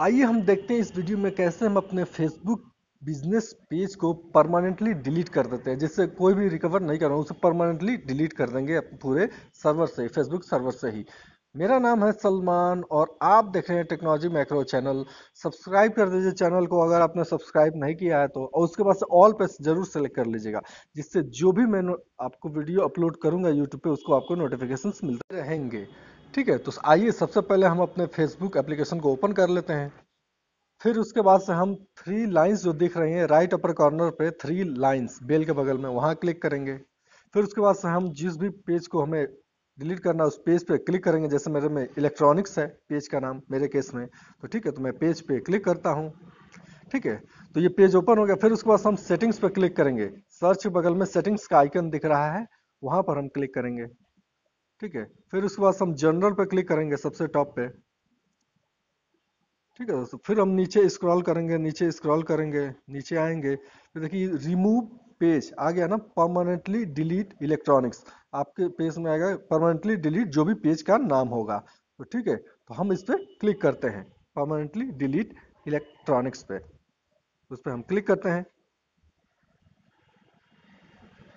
आइए हम देखते हैं इस वीडियो में कैसे हम अपने फेसबुक बिजनेस पेज को परमानेंटली डिलीट कर देते हैं जिससे कोई भी रिकवर नहीं कर रहा उसे परमानेंटली डिलीट कर देंगे पूरे सर्वर से फेसबुक सर्वर से ही मेरा नाम है सलमान और आप देख रहे हैं टेक्नोलॉजी मैक्रो चैनल सब्सक्राइब कर दीजिए चैनल को अगर आपने सब्सक्राइब नहीं किया है तो और उसके बाद से ऑल पे जरूर सेलेक्ट कर लीजिएगा जिससे जो भी मैं आपको वीडियो अपलोड करूंगा यूट्यूब पे उसको आपको नोटिफिकेशन मिलते रहेंगे ठीक है तो आइए सबसे पहले हम अपने फेसबुक एप्लीकेशन को ओपन कर लेते हैं फिर उसके बाद से हम थ्री लाइंस जो दिख रही हैं राइट अपर कॉर्नर पे थ्री लाइंस बेल के बगल में वहाँ क्लिक करेंगे फिर उसके बाद से हम जिस भी पेज को हमें डिलीट करना उस पेज पे क्लिक करेंगे जैसे मेरे में इलेक्ट्रॉनिक्स है पेज का नाम मेरे केस में तो ठीक है तो मैं पेज पे क्लिक करता हूँ ठीक है तो ये पेज ओपन हो गया फिर उसके बाद हम सेटिंग्स पे क्लिक करेंगे सर्च बगल में सेटिंग्स का आइकन दिख रहा है वहाँ पर हम क्लिक करेंगे ठीक है फिर उसके बाद हम जनरल पे क्लिक करेंगे सबसे टॉप पे ठीक है दोस्तों फिर हम नीचे स्क्रॉल करेंगे नीचे स्क्रॉल करेंगे नीचे आएंगे फिर देखिए रिमूव पेज आ गया ना परमानेंटली डिलीट इलेक्ट्रॉनिक्स आपके पेज में आएगा परमानेंटली डिलीट जो भी पेज का नाम होगा तो ठीक है तो हम इस पर क्लिक करते हैं परमानेंटली डिलीट इलेक्ट्रॉनिक्स पे उस पर हम क्लिक करते हैं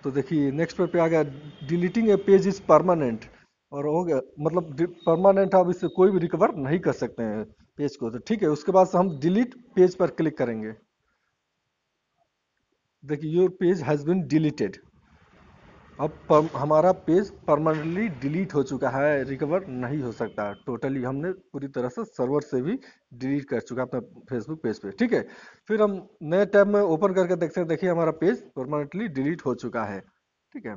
तो देखिए नेक्स्ट पे, पे आ गया deleting a page is permanent और हो गया मतलब परमानेंट आप इससे कोई भी रिकवर नहीं कर सकते हैं पेज को तो ठीक है उसके बाद हम डिलीट पेज पर क्लिक करेंगे देखिए your page has been deleted अब पर, हमारा पेज परमानेंटली डिलीट हो चुका है रिकवर नहीं हो सकता टोटली हमने पूरी तरह से सर्वर से भी डिलीट कर चुका अपना फेसबुक पेज पे ठीक है फिर हम नए टैब में ओपन करके देखते हैं देखिए हमारा पेज परमानेंटली डिलीट हो चुका है ठीक है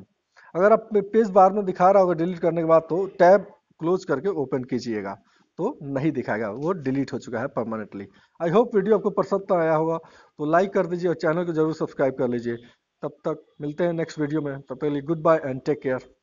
अगर आप पेज बार में दिखा रहा होगा डिलीट करने के बाद तो टैब क्लोज करके ओपन कीजिएगा तो नहीं दिखाएगा वो डिलीट हो चुका है परमानेंटली आई होप वीडियो आपको पसंद आया होगा तो लाइक कर दीजिए और चैनल को जरूर सब्सक्राइब कर लीजिए तब तक मिलते हैं नेक्स्ट वीडियो में तब तक goodbye and take care